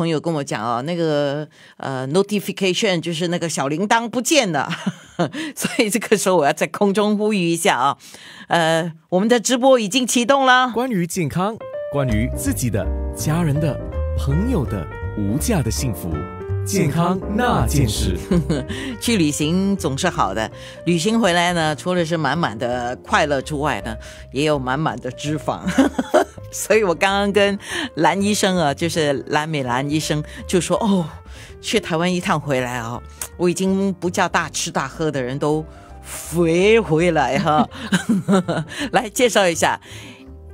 朋友跟我讲哦，那个呃，notification 就是那个小铃铛不见了，所以这个时候我要在空中呼吁一下啊，呃，我们的直播已经启动了，关于健康，关于自己的、家人的、朋友的无价的幸福。健康那件事，去旅行总是好的。旅行回来呢，除了是满满的快乐之外呢，也有满满的脂肪。所以我刚刚跟蓝医生啊，就是蓝美兰医生就说：“哦，去台湾一趟回来啊，我已经不叫大吃大喝的人都肥回来哈。”来介绍一下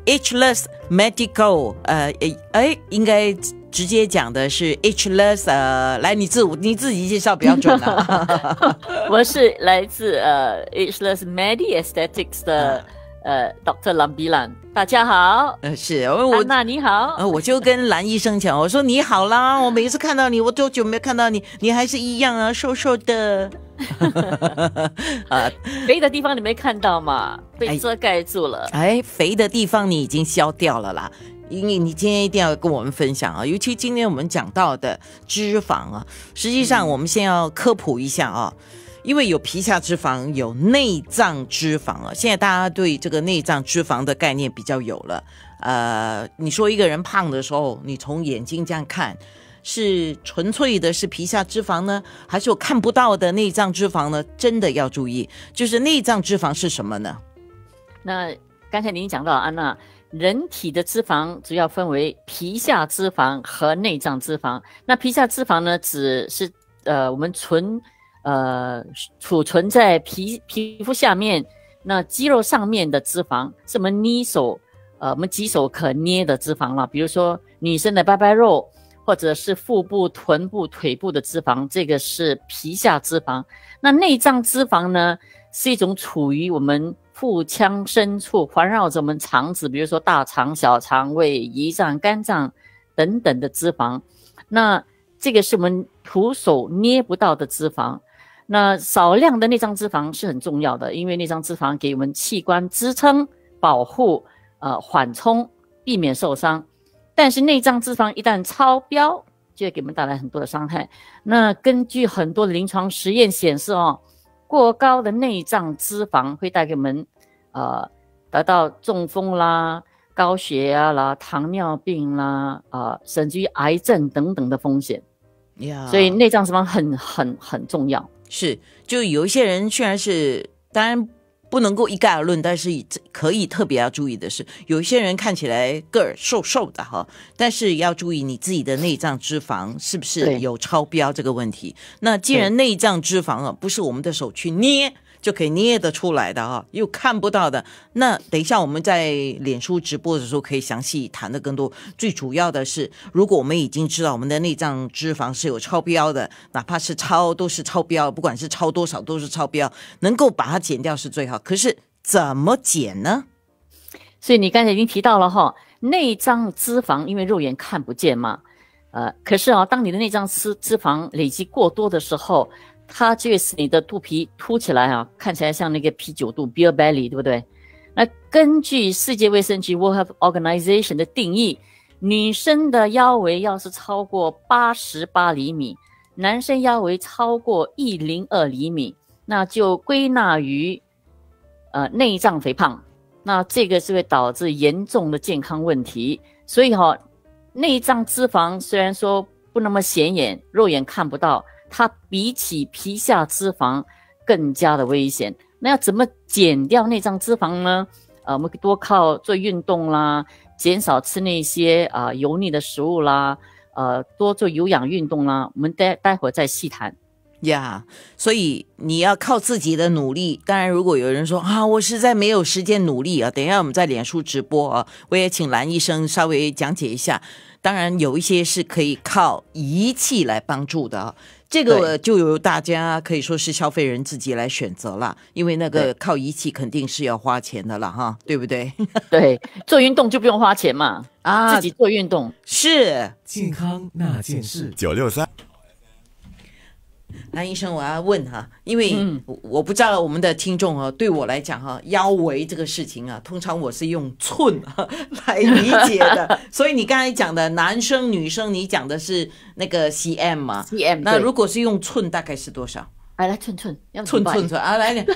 ，Hless Medical，呃，哎，应该。直接讲的是 Hlessa，来，你自你自己介绍比较准啊。我是来自呃 Hless Medi Aesthetics 的呃 Dr. Lambilan，大家好。呃，是我，那你好。呃，我就跟蓝医生讲，我说你好啦，我每一次看到你，我多久没有看到你？你还是一样啊，瘦瘦的。啊，肥的地方你没看到嘛？被遮盖住了。哎，肥的地方你已经消掉了啦。你你今天一定要跟我们分享啊，尤其今天我们讲到的脂肪啊，实际上我们先要科普一下啊，因为有皮下脂肪，有内脏脂肪啊。现在大家对这个内脏脂肪的概念比较有了，呃，你说一个人胖的时候，你从眼睛这样看，是纯粹的是皮下脂肪呢，还是我看不到的内脏脂肪呢？真的要注意，就是内脏脂肪是什么呢？那刚才您讲到安娜。人体的脂肪主要分为皮下脂肪和内脏脂肪。那皮下脂肪呢，只是呃我们存呃储存在皮皮肤下面、那肌肉上面的脂肪，是我们捏手呃我们几手可捏的脂肪了，比如说女生的拜拜肉。或者是腹部、臀部、腿部的脂肪，这个是皮下脂肪。那内脏脂肪呢，是一种处于我们腹腔深处，环绕着我们肠子，比如说大肠、小肠、胃、胰脏、肝脏等等的脂肪。那这个是我们徒手捏不到的脂肪。那少量的内脏脂肪是很重要的，因为内脏脂肪给我们器官支撑、保护、呃缓冲，避免受伤。但是内脏脂肪一旦超标，就会给我们带来很多的伤害。那根据很多的临床实验显示哦，过高的内脏脂肪会带给我们，呃，达到中风啦、高血压啦、糖尿病啦，啊，甚至于癌症等等的风险。所以内脏脂肪很很很重要。是，就有一些人虽然是当然。不能够一概而论，但是可以特别要注意的是，有一些人看起来个儿瘦瘦的哈，但是要注意你自己的内脏脂肪是不是有超标这个问题。那既然内脏脂肪啊，不是我们的手去捏。就可以捏得出来的哈，又看不到的。那等一下我们在脸书直播的时候，可以详细谈的更多。最主要的是，如果我们已经知道我们的内脏脂肪是有超标的，哪怕是超都是超标，不管是超多少都是超标，能够把它减掉是最好可是怎么减呢？所以你刚才已经提到了哈，内脏脂肪因为肉眼看不见嘛，呃，可是啊，当你的内脏脂脂肪累积过多的时候。它就是你的肚皮凸起来啊，看起来像那个啤酒肚 （beer belly），对不对？那根据世界卫生局 （World Health Organization） 的定义，女生的腰围要是超过八十八厘米，男生腰围超过一零二厘米，那就归纳于呃内脏肥胖。那这个是会导致严重的健康问题。所以哈，内脏脂肪虽然说不那么显眼，肉眼看不到。它比起皮下脂肪更加的危险，那要怎么减掉内脏脂肪呢？呃，我们多靠做运动啦，减少吃那些啊油腻的食物啦，呃，多做有氧运动啦。我们待待会再细谈。呀，所以你要靠自己的努力。当然，如果有人说啊，我实在没有时间努力啊，等一下我们在脸书直播啊，我也请蓝医生稍微讲解一下。当然，有一些是可以靠仪器来帮助的。这个就由大家可以说是消费人自己来选择了，因为那个靠仪器肯定是要花钱的了哈，对不对？对，做运动就不用花钱嘛，啊，自己做运动是健康那件事。九六三。男医生，我要问哈，因为我不知道我们的听众哦，对我来讲哈，腰围这个事情啊，通常我是用寸哈 来理解的，所以你刚才讲的男生、女生，你讲的是那个 cm 嘛？cm。那如果是用寸，大概是多少？来，来，寸寸，要寸寸寸啊，来点。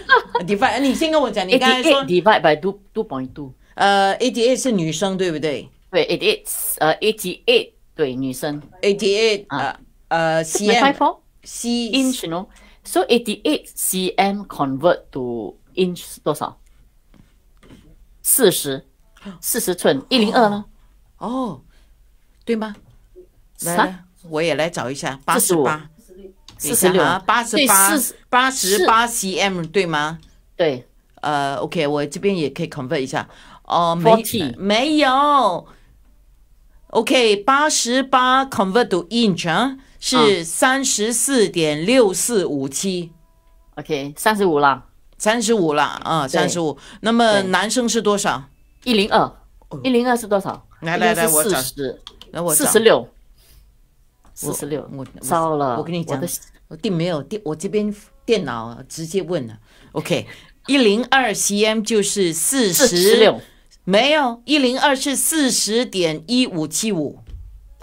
divide，你先跟我讲，你刚才说 divide by two two point two，呃，eighty eight 是女生对不对？对，eighty eight，呃，eighty eight，对，女生，eighty eight，呃，cm。f C inch，你 know，so eighty eight cm convert to inch 多少？四十，四十寸一零二呢？哦，对吗？来，我也来找一下八十八，四十六，八十八，八十八 cm 对吗？对，呃，OK，我这边也可以 convert 一下，哦，没，没有，OK，八十八 convert to inch 啊？是三十四点六四五七，OK，三十五了，三十五了啊，三十五。那么男生是多少？一零二，一零二是多少？来来来，我讲，四十六，四十六，我糟了。我跟你讲，我并没有电，我这边电脑直接问了，OK，一零二 cm 就是四十六，没有，一零二是四十点一五七五。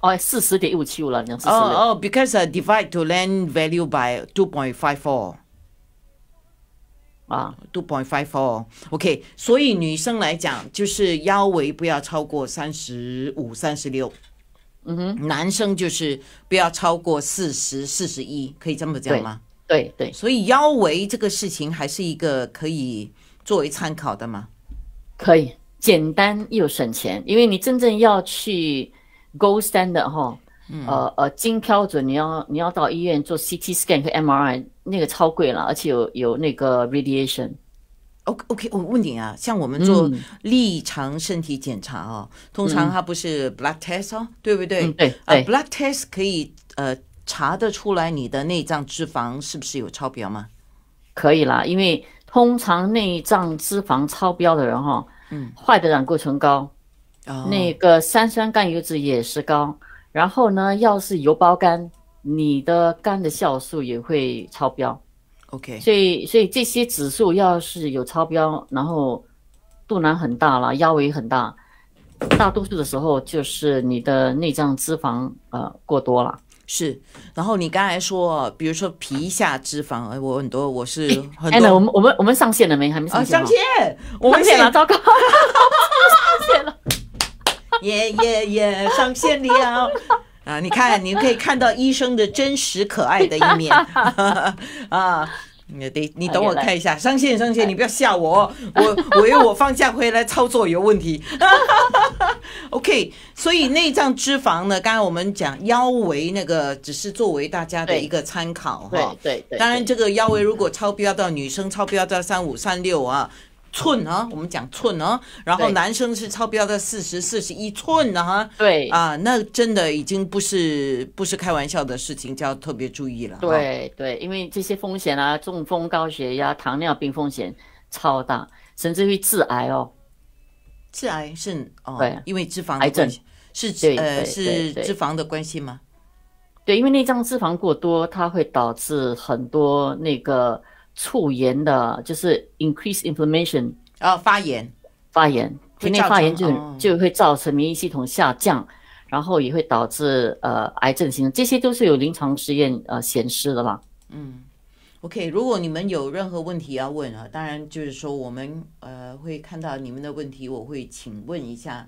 哦，四十点一五七五了，两四十。哦哦，because 啊，divide to land value by two point five four，啊，two point five four，OK。所以女生来讲，就是腰围不要超过三十五、三十六，嗯哼。男生就是不要超过四十、四十一，可以这么讲吗？对对。所以腰围这个事情还是一个可以作为参考的吗？可以，简单又省钱，因为你真正要去。Goldstand 的哈，呃呃，金标准，你要你要到医院做 CT scan 和 MRI，那个超贵了，而且有有那个 radiation。OK OK，我问你啊，像我们做立长身体检查哦，通常它不是 blood test 哦，对不对？对对，blood test 可以呃查得出来你的内脏脂肪是不是有超标吗？可以啦，因为通常内脏脂肪超标的人哈，嗯，坏的胆固醇高。那个三酸甘油脂也是高，然后呢，要是油包肝，你的肝的酵素也会超标。OK，所以所以这些指数要是有超标，然后肚腩很大了，腰围很大，大多数的时候就是你的内脏脂肪呃过多了。是，然后你刚才说，比如说皮下脂肪，我很多，我是安娜，我们我们我们上线了没？还没上线吗？上线，上线了，糟糕，上线了。也也也上线了啊！你看，你可以看到医生的真实可爱的一面 啊！你得你等我看一下，上线上线，你不要吓我，我我我放假回来操作有问题。OK，所以内脏脂肪呢，刚才我们讲腰围那个只是作为大家的一个参考哈。对对。当然，这个腰围如果超标到女生超标到三五三六啊。寸啊，我们讲寸啊，然后男生是超标的四十四十一寸啊，哈，对啊，那真的已经不是不是开玩笑的事情，就要特别注意了。对对，因为这些风险啊，中风、高血压、糖尿病风险超大，甚至会致癌哦。致癌是哦，因为脂肪癌症是呃是脂肪的关系吗？对，因为内脏脂肪过多，它会导致很多那个。促炎的，就是 increase inflammation，啊，发炎，发炎，体内发炎就就会造成免疫系统下降，然后也会导致呃癌症形成，这些都是有临床实验呃显示的啦。嗯，OK，如果你们有任何问题要问啊，当然就是说我们呃会看到你们的问题，我会请问一下。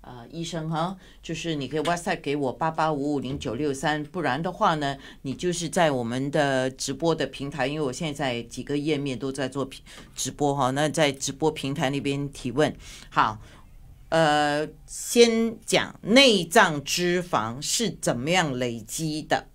啊，医生哈，就是你可以 WhatsApp 给我八八五五零九六三，不然的话呢，你就是在我们的直播的平台，因为我现在几个页面都在做直播哈。那在直播平台那边提问好，呃，先讲内脏脂肪是怎么样累积的？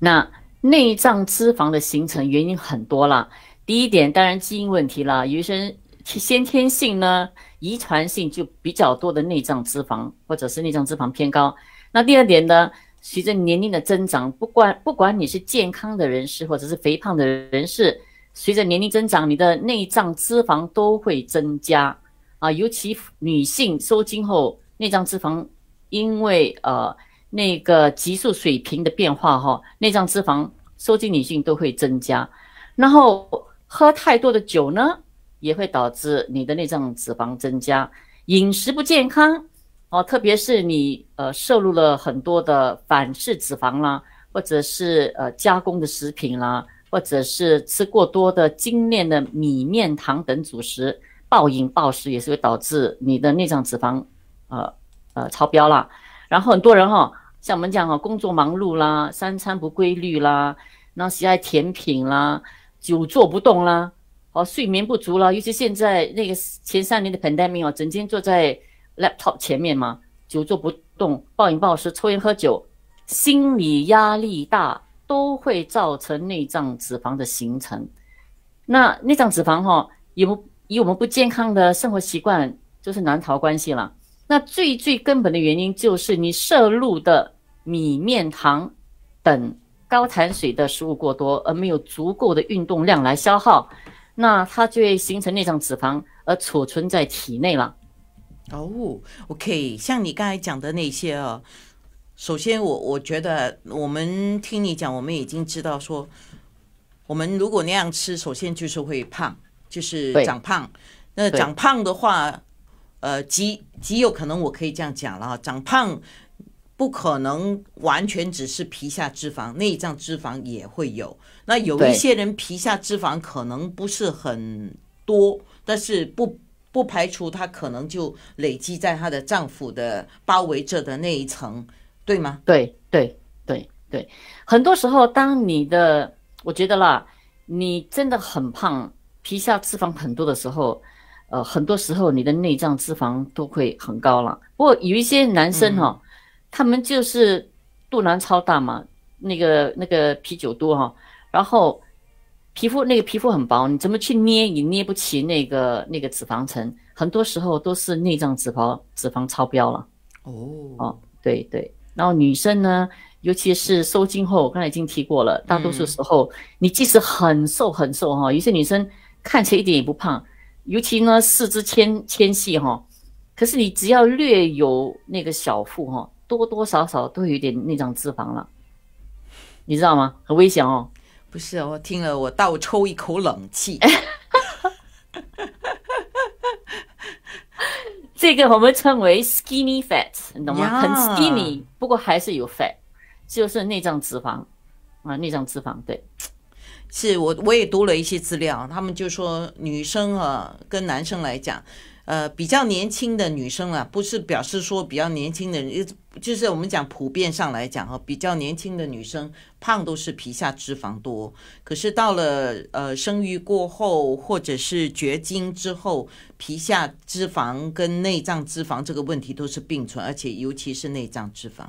那内脏脂肪的形成原因很多了，第一点当然基因问题了，医生。先天性呢，遗传性就比较多的内脏脂肪，或者是内脏脂肪偏高。那第二点呢，随着年龄的增长，不管不管你是健康的人士或者是肥胖的人士，随着年龄增长，你的内脏脂肪都会增加啊。尤其女性受精后，内脏脂肪因为呃那个激素水平的变化哈，内脏脂肪受精女性都会增加。然后喝太多的酒呢？也会导致你的内脏脂肪增加，饮食不健康，哦，特别是你呃摄入了很多的反式脂肪啦，或者是呃加工的食品啦，或者是吃过多的精炼的米面糖等主食，暴饮暴食也是会导致你的内脏脂肪，呃呃超标啦。然后很多人哈，像我们讲哦，工作忙碌啦，三餐不规律啦，然喜爱甜品啦，久坐不动啦。哦，睡眠不足了，尤其现在那个前三年的 pandemic 哦，整天坐在 laptop 前面嘛，久坐不动，暴饮暴食，抽烟喝酒，心理压力大，都会造成内脏脂肪的形成。那内脏脂肪哈，有以我们不健康的生活习惯就是难逃关系了。那最最根本的原因就是你摄入的米面糖等高碳水的食物过多，而没有足够的运动量来消耗。那它就会形成内脏脂肪而储存在体内了。哦，OK，像你刚才讲的那些啊，首先我我觉得我们听你讲，我们已经知道说，我们如果那样吃，首先就是会胖，就是长胖。那长胖的话，呃，极极有可能，我可以这样讲了长胖。不可能完全只是皮下脂肪，内脏脂肪也会有。那有一些人皮下脂肪可能不是很多，但是不不排除他可能就累积在他的脏腑的包围着的那一层，对吗？对对对对，很多时候，当你的我觉得啦，你真的很胖，皮下脂肪很多的时候，呃，很多时候你的内脏脂肪都会很高了。不过有一些男生哈。他们就是肚腩超大嘛，那个那个啤酒肚哈，然后皮肤那个皮肤很薄，你怎么去捏，也捏不起那个那个脂肪层，很多时候都是内脏脂肪脂肪超标了。哦，哦，对对。然后女生呢，尤其是收精后，我刚才已经提过了，大多数时候你即使很瘦很瘦哈，有些女生看起来一点也不胖，尤其呢四肢纤纤细哈，可是你只要略有那个小腹哈。多多少少都有点内脏脂肪了，你知道吗？很危险哦。不是，我听了我倒抽一口冷气。这个我们称为 skinny fat，你懂吗？很 skinny，不过还是有 fat，就是内脏脂肪啊，内脏脂肪对。是我我也读了一些资料，他们就说女生啊跟男生来讲。呃，比较年轻的女生啊，不是表示说比较年轻的人，就是我们讲普遍上来讲哈，比较年轻的女生胖都是皮下脂肪多，可是到了呃生育过后或者是绝经之后，皮下脂肪跟内脏脂肪这个问题都是并存，而且尤其是内脏脂肪。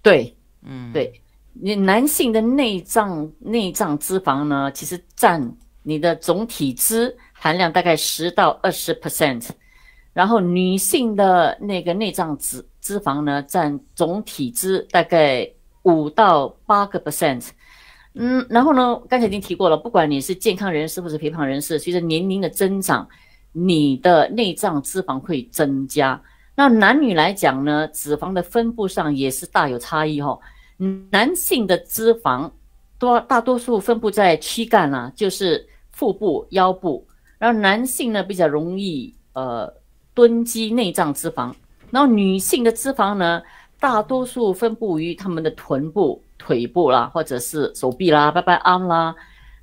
对，嗯，对你男性的内脏内脏脂肪呢，其实占你的总体脂含量大概十到二十 percent。然后女性的那个内脏脂脂肪呢，占总体脂大概五到八个 percent，嗯，然后呢，刚才已经提过了，不管你是健康人士或是肥胖人士，随着年龄的增长，你的内脏脂肪会增加。那男女来讲呢，脂肪的分布上也是大有差异哈。男性的脂肪多，大多数分布在躯干啊，就是腹部、腰部，然后男性呢比较容易呃。囤积内脏脂肪，然后女性的脂肪呢，大多数分布于她们的臀部、腿部啦，或者是手臂啦、拜拜安啦。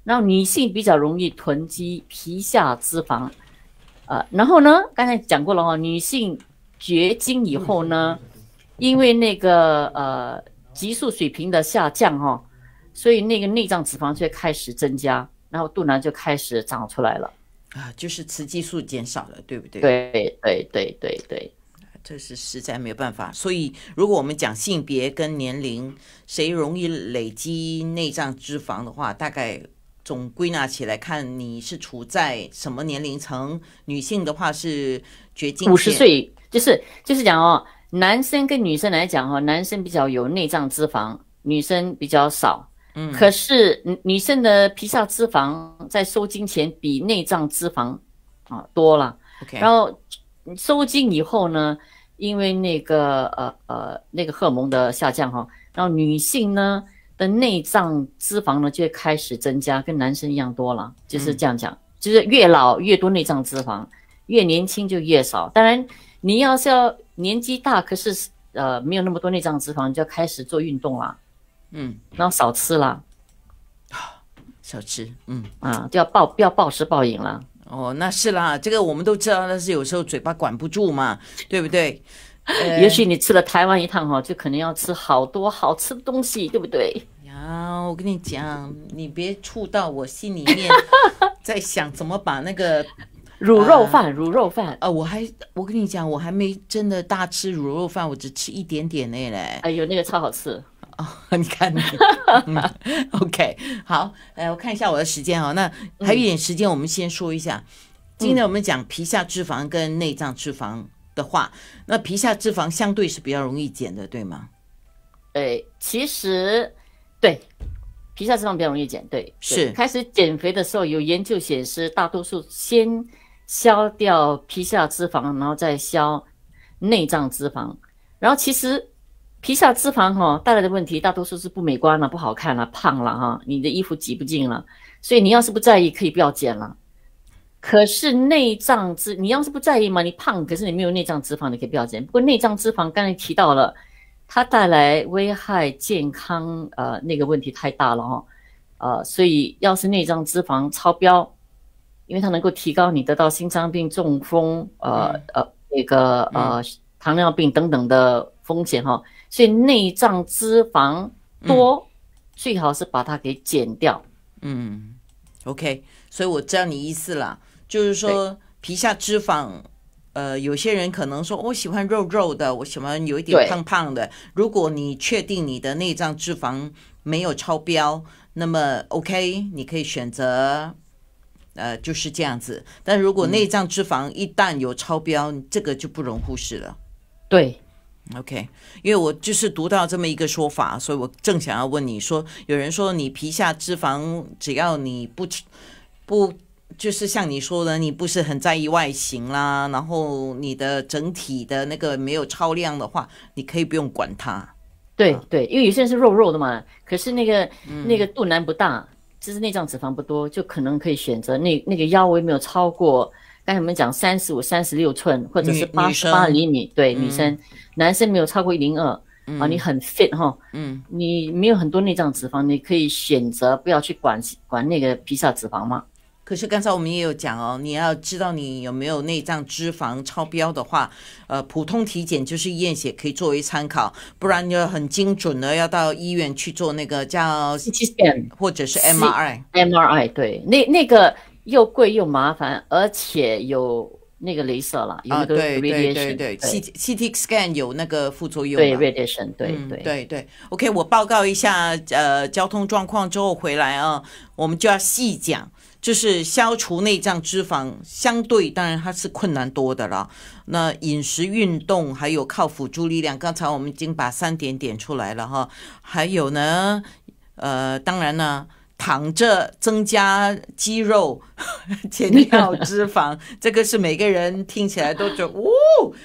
然后女性比较容易囤积皮下脂肪，啊，然后呢，刚才讲过了哈，女性绝经以后呢，因为那个呃激素水平的下降哈，所以那个内脏脂肪就开始增加，然后肚腩就开始长出来了。啊，就是雌激素减少了，对不对？对，对，对，对，对，这是实在没有办法。所以，如果我们讲性别跟年龄谁容易累积内脏脂肪的话，大概总归纳起来看，你是处在什么年龄层？女性的话是绝经五十岁，就是就是讲哦，男生跟女生来讲哦，男生比较有内脏脂肪，女生比较少。嗯，可是女女性的皮下脂肪在受精前比内脏脂肪啊多了。OK，然后受精以后呢，因为那个呃呃那个荷尔蒙的下降哈，然后女性呢的内脏脂肪呢就开始增加，跟男生一样多了，就是这样讲，就是越老越多内脏脂肪，越年轻就越少。当然，你要是要年纪大，可是呃没有那么多内脏脂肪，就要开始做运动了。嗯，那少吃了，少吃，嗯啊，就要暴不要暴食暴饮了。哦，那是啦，这个我们都知道，那是有时候嘴巴管不住嘛，对不对？也许你吃了台湾一趟哈，就可能要吃好多好吃的东西，对不对？呀，我跟你讲，你别触到我心里面，在想怎么把那个卤 肉饭，卤肉饭啊，我还我跟你讲，我还没真的大吃卤肉饭，我只吃一点点嘞嘞。哎呦，那个超好吃。哦，你看，OK，你、好，哎，我看一下我的时间哦。那还有一点时间，我们先说一下。今天我们讲皮下脂肪跟内脏脂肪的话，那皮下脂肪相对是比较容易减的，对吗？对，其实对，皮下脂肪比较容易减，对，是。开始减肥的时候，有研究显示，大多数先消掉皮下脂肪，然后再消内脏脂肪，然后其实。皮下脂肪哈带来的问题，大多数是不美观了、不好看了、胖了哈。你的衣服挤不进了，所以你要是不在意，可以不要减了。可是内脏脂，你要是不在意嘛，你胖，可是你没有内脏脂肪，你可以不要减。不过内脏脂肪刚才提到了，它带来危害健康，呃，那个问题太大了哈，呃，所以要是内脏脂肪超标，因为它能够提高你得到心脏病、中风、呃呃那个呃糖尿病等等的风险哈。所以内脏脂肪多，最好是把它给减掉。嗯，OK。所以我知道你意思了，就是说皮下脂肪，呃，有些人可能说我喜欢肉肉的，我喜欢有一点胖胖的。如果你确定你的内脏脂肪没有超标，那么 OK，你可以选择，呃，就是这样子。但如果内脏脂肪一旦有超标，这个就不容忽视了。对。OK，因为我就是读到这么一个说法，所以我正想要问你说，有人说你皮下脂肪，只要你不不就是像你说的，你不是很在意外形啦，然后你的整体的那个没有超量的话，你可以不用管它。对对，因为有些人是肉肉的嘛，可是那个那个肚腩不大，就是内脏脂肪不多，就可能可以选择那那个腰围没有超过。刚才我们讲三十五、三十六寸，或者是八八厘米，对，女生，男生没有超过一零二啊，你很 fit 哈，嗯，你没有很多内脏脂肪，你可以选择不要去管管那个皮下脂肪嘛。可是刚才我们也有讲哦，你要知道你有没有内脏脂肪超标的话，呃，普通体检就是验血可以作为参考，不然要很精准的要到医院去做那个叫 CT 或者是 MRI，MRI 对，那那个。又贵又麻烦，而且有那个镭射了，有那个 radiation，对，C T scan 有那个副作用对，radiation，对对对对。OK，我报告一下呃交通状况之后回来啊，我们就要细讲，就是消除内脏脂肪，相对当然它是困难多的了。那饮食、运动，还有靠辅助力量，刚才我们已经把三点点出来了哈。还有呢，呃，当然呢。躺着增加肌肉，减掉脂肪，这个是每个人听起来都觉得 哦，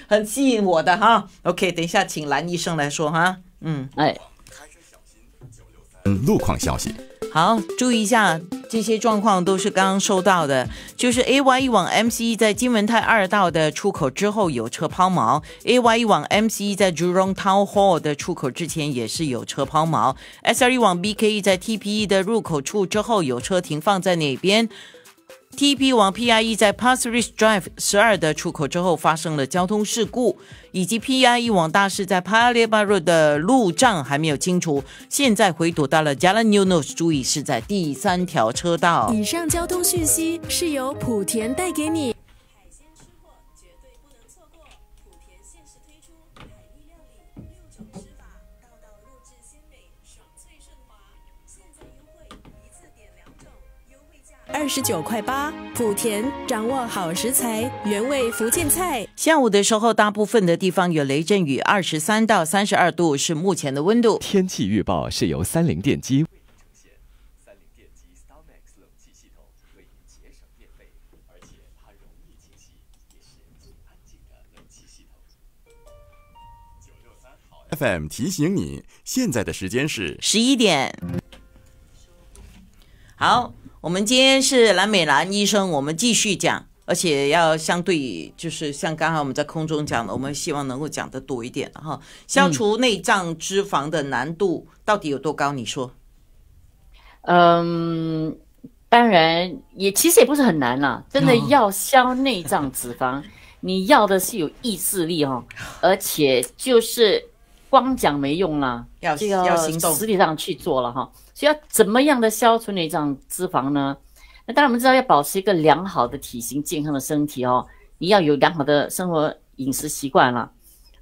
很吸引我的哈。OK，等一下请蓝医生来说哈。嗯，哎，嗯，路况消息。好，注意一下，这些状况都是刚刚收到的。就是 A Y E 往 M C E 在金文泰二道的出口之后有车抛锚，A Y E 往 M C E 在 Jurong Town Hall 的出口之前也是有车抛锚，S R E 往 B K E 在 T P E 的入口处之后有车停放在哪边？T P 网 P I E 在 p a s s r a i s Drive 十二的出口之后发生了交通事故，以及 P I E 网大士在 Paya Lebar 的路障还没有清除，现在回堵到了 Jalan y u n u s 注意是在第三条车道。以上交通讯息是由莆田带给你。二十九块八，莆田掌握好食材，原味福建菜。下午的时候，大部分的地方有雷阵雨，二十三到三十二度是目前的温度。天气预报是由三菱电机为您呈现。三菱电机 s t o Max 冷气系统可以节省电费，而且它容易清洗，也是最安静的冷气系统。FM 提醒你，现在的时间是十一点。好。我们今天是蓝美兰医生，我们继续讲，而且要相对，就是像刚才我们在空中讲的，我们希望能够讲的多一点哈。消除内脏脂肪的难度到底有多高？你说？嗯，当然也其实也不是很难啦，真的要消内脏脂肪，你要的是有意志力哦，而且就是。光讲没用啦，要要行动，实际上去做了哈。所以要怎么样的消除内脏脂肪呢？那当然我们知道，要保持一个良好的体型、健康的身体哦，你要有良好的生活饮食习惯了。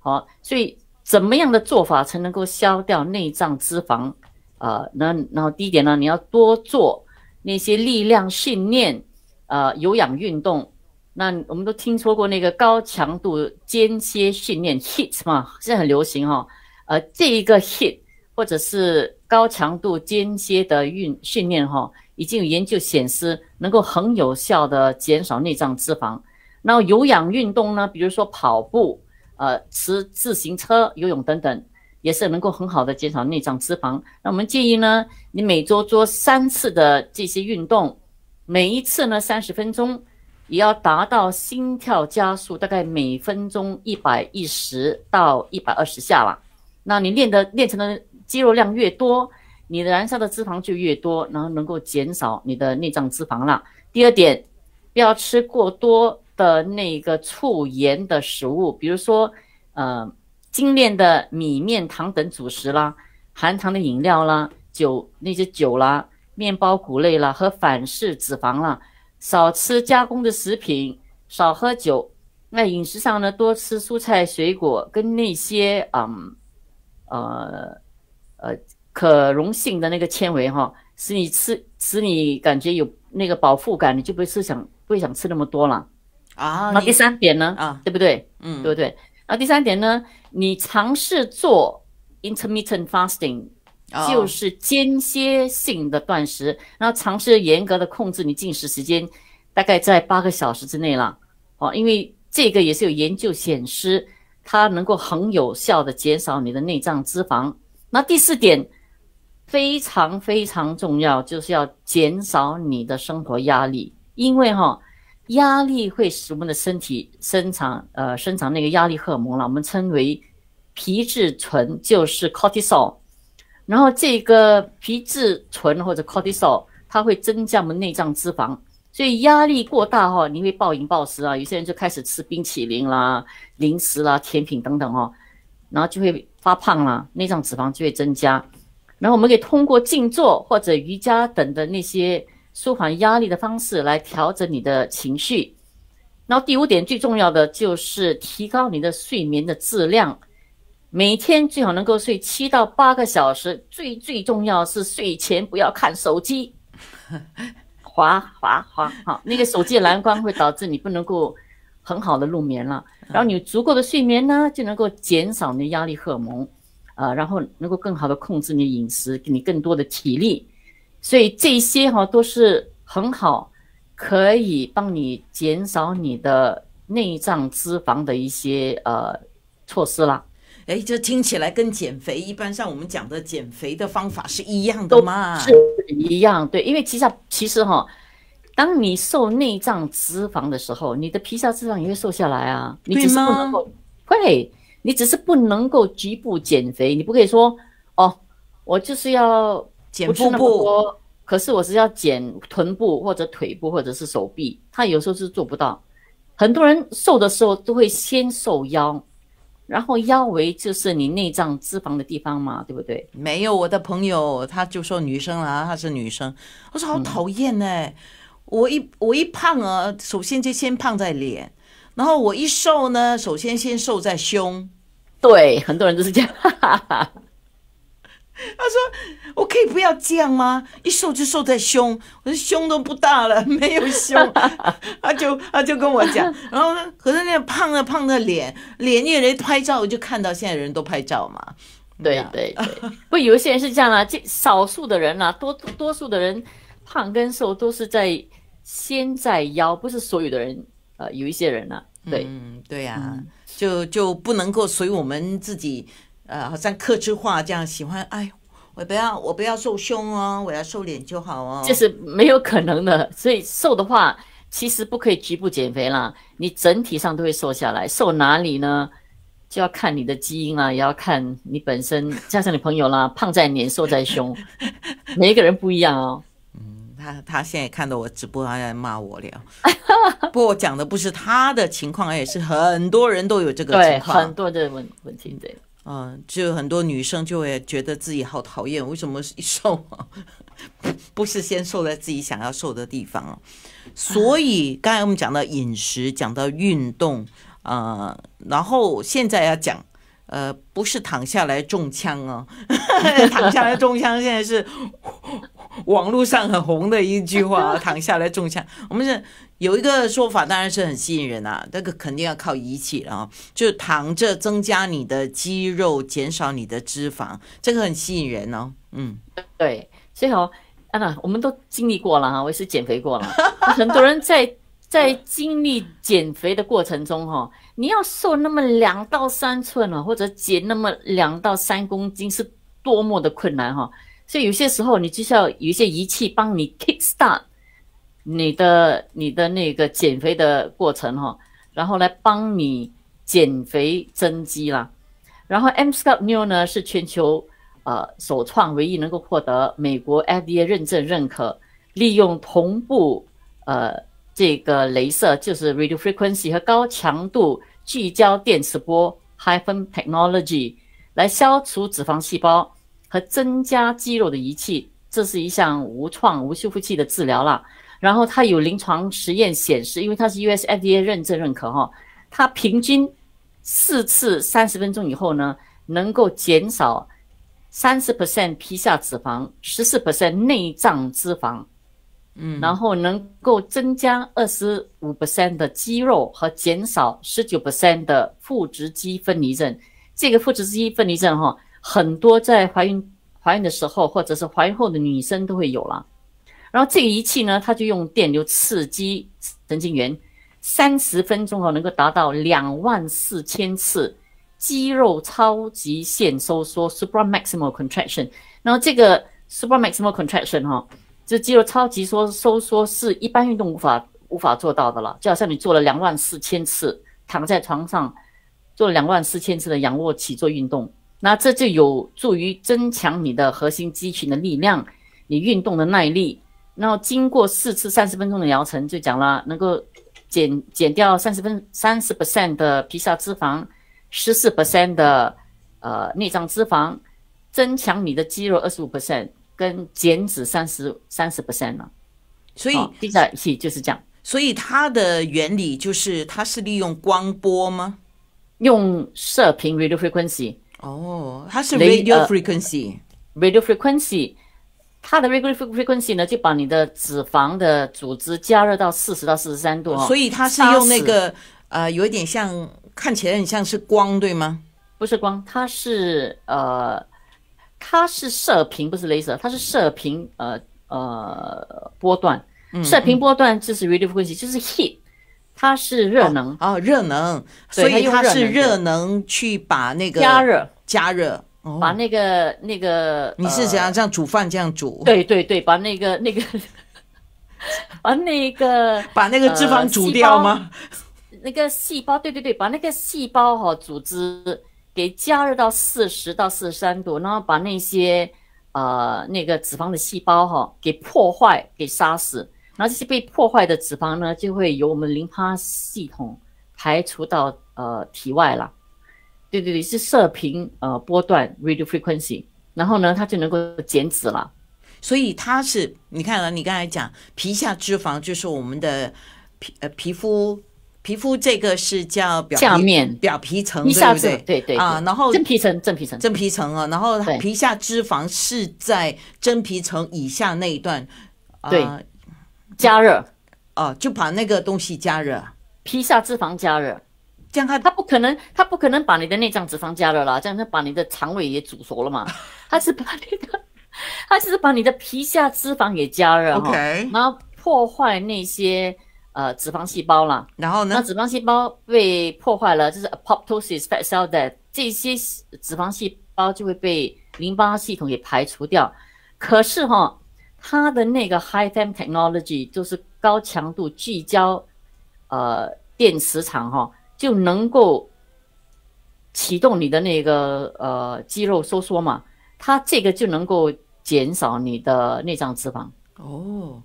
好，所以怎么样的做法才能够消掉内脏脂肪？呃，那然后第一点呢，你要多做那些力量训练，呃，有氧运动。那我们都听说过那个高强度间歇训练 （hit） 嘛，现在很流行哈。呃，这一个 hit 或者是高强度间歇的运训练哈，已经有研究显示能够很有效的减少内脏脂肪。那有氧运动呢，比如说跑步、呃，骑自行车、游泳等等，也是能够很好的减少内脏脂肪。那我们建议呢，你每周做三次的这些运动，每一次呢三十分钟，也要达到心跳加速，大概每分钟一百一十到一百二十下了。那你练的练成的肌肉量越多，你的燃烧的脂肪就越多，然后能够减少你的内脏脂肪了。第二点，不要吃过多的那个促盐的食物，比如说，呃，精炼的米面糖等主食啦，含糖的饮料啦，酒那些酒啦，面包谷类啦和反式脂肪啦，少吃加工的食品，少喝酒。那饮食上呢，多吃蔬菜水果，跟那些嗯。呃呃，可溶性的那个纤维哈，使你吃使你感觉有那个饱腹感，你就不会吃想不会想吃那么多了啊。那第三点呢？啊，对不对？嗯，对不对？那第三点呢？你尝试做 intermittent fasting，就是间歇性的断食，然后尝试严格的控制你进食时间，大概在八个小时之内了。哦，因为这个也是有研究显示。它能够很有效地减少你的内脏脂肪。那第四点非常非常重要，就是要减少你的生活压力，因为哈压力会使我们的身体生产呃生产那个压力荷尔蒙了，我们称为皮质醇，就是 cortisol。然后这个皮质醇或者 cortisol，它会增加我们内脏脂肪。所以压力过大哈，你会暴饮暴食啊，有些人就开始吃冰淇淋啦、零食啦、甜品等等哦，然后就会发胖啦，内脏脂肪就会增加。然后我们可以通过静坐或者瑜伽等的那些舒缓压力的方式来调整你的情绪。然后第五点最重要的就是提高你的睡眠的质量，每天最好能够睡七到八个小时，最最重要是睡前不要看手机。滑滑滑，好，那个手机的蓝光会导致你不能够很好的入眠了，然后你足够的睡眠呢，就能够减少你的压力荷尔蒙，啊，然后能够更好的控制你饮食，给你更多的体力，所以这些哈都是很好，可以帮你减少你的内脏脂肪的一些呃措施了。哎，这听起来跟减肥一般上我们讲的减肥的方法是一样的嘛？是一样，对，因为其实其实哈，当你瘦内脏脂肪的时候，你的皮下脂肪也会瘦下来啊。你对么？会，你只是不能够局部减肥，你不可以说哦，我就是要减腹部，可是我是要减臀部或者腿部或者是手臂，他有时候是做不到。很多人瘦的时候都会先瘦腰。然后腰围就是你内脏脂肪的地方嘛，对不对？没有我的朋友，他就说女生啊，她是女生，我说好讨厌呢。我一我一胖啊，首先就先胖在脸，然后我一瘦呢，首先先瘦在胸。对，很多人都是这样。他说：“我可以不要这样吗？一瘦就瘦在胸。”我的胸都不大了，没有胸。”他就他就跟我讲，然后呢，可是那胖的胖的脸，脸也人拍照，我就看到现在人都拍照嘛，对对对，不有一些人是这样啊，这少数的人啦，多多数的人，胖跟瘦都是在先在腰，不是所有的人，呃，有一些人啊，对，嗯对呀，就就不能够随我们自己。呃，好像克制化这样喜欢，哎，我不要，我不要瘦胸哦，我要瘦脸就好哦。就是没有可能的，所以瘦的话，其实不可以局部减肥啦，你整体上都会瘦下来。瘦哪里呢？就要看你的基因啦，也要看你本身加上你朋友啦，胖在脸，瘦在胸，每一个人不一样哦。嗯，他他现在看到我直播，他在骂我了。不，过我讲的不是他的情况，而是很多人都有这个情况。很多的问问题对。嗯，就很多女生就会觉得自己好讨厌，为什么瘦？不是先瘦在自己想要瘦的地方哦。所以刚才我们讲到饮食，讲到运动，呃，然后现在要讲，呃，不是躺下来中枪啊，躺下来中枪，现在是。网络上很红的一句话：“ 躺下来中枪。我们是有一个说法，当然是很吸引人啊。这个肯定要靠仪器了就是躺着增加你的肌肉，减少你的脂肪，这个很吸引人哦。嗯，对，以好啊，娜，我们都经历过了哈，我也是减肥过了。很多人在在经历减肥的过程中哈，你要瘦那么两到三寸啊，或者减那么两到三公斤，是多么的困难哈。所以有些时候，你就是要有一些仪器帮你 kick start 你的你的那个减肥的过程哈，然后来帮你减肥增肌啦。然后 M s c u p t New 呢是全球呃首创，唯一能够获得美国 FDA 认证认可，利用同步呃这个镭射，就是 radio frequency 和高强度聚焦电磁波 （hyphen technology） 来消除脂肪细胞。和增加肌肉的仪器，这是一项无创无修复器的治疗了。然后它有临床实验显示，因为它是 US FDA 认证认可哈，它平均四次三十分钟以后呢，能够减少三十 percent 皮下脂肪，十四 percent 内脏脂肪，嗯，然后能够增加二十五 percent 的肌肉和减少十九 percent 的腹直肌分离症。这个腹直肌分离症哈。很多在怀孕怀孕的时候，或者是怀孕后的女生都会有了。然后这个仪器呢，它就用电流刺激神经元，三十分钟后能够达到两万四千次肌肉超级限收缩 （super maximal contraction）。然后这个 super maximal contraction 哈，这肌肉超级缩收缩是一般运动无法无法做到的了，就好像你做了两万四千次躺在床上做两万四千次的仰卧起坐运动。那这就有助于增强你的核心肌群的力量，你运动的耐力。然经过四次三十分钟的疗程，就讲了能够减减掉三十分三十 percent 的皮下脂肪，十四 percent 的呃内脏脂肪，增强你的肌肉二十五 percent，跟减脂三十三十 percent 了。所以，现在也就是这样。所以它的原理就是它是利用光波吗？用射频 （radio frequency）。哦，它是 radio frequency，radio frequency，它的 radio frequency 呢就把你的脂肪的组织加热到四十到四十三度，所以它是用那个呃，有点像看起来很像是光，对吗？不是光，它是呃，它是射频，不是 laser，它是射频呃呃波段，射频波段就是 radio frequency，就是 heat，它是热能啊，热能，所以它是热能去把那个加热。加热，把那个那个，你是想样煮饭这样煮？对对对，把那个 那个，把那个把那个脂肪煮掉吗？那个细胞，对对对，把那个细胞哈组织给加热到四十到四十三度，然后把那些呃那个脂肪的细胞哈给破坏给杀死，然后这些被破坏的脂肪呢就会由我们淋巴系统排除到呃体外了。对对对，是射频呃波段 （radio frequency），然后呢，它就能够减脂了。所以它是，你看啊，你刚才讲皮下脂肪就是我们的皮呃皮肤，皮肤这个是叫表面表皮层，对不对？对对啊，然后真皮层真皮层真皮层啊，然后皮下脂肪是在真皮层以下那一段，对，加热哦，就把那个东西加热，皮下脂肪加热。这样，他不可能，他不可能把你的内脏脂肪加热了啦。这样，他把你的肠胃也煮熟了嘛？他是把你的，他是把你的皮下脂肪给加热，OK，然后破坏那些呃脂肪细胞啦。然后呢？那脂肪细胞被破坏了，就是 apoptosis fat cell death，这些脂肪细胞就会被淋巴系统给排除掉。可是哈，它的那个 high t e m technology 就是高强度聚焦呃电磁场哈。就能够启动你的那个呃肌肉收缩嘛，它这个就能够减少你的内脏脂肪。哦，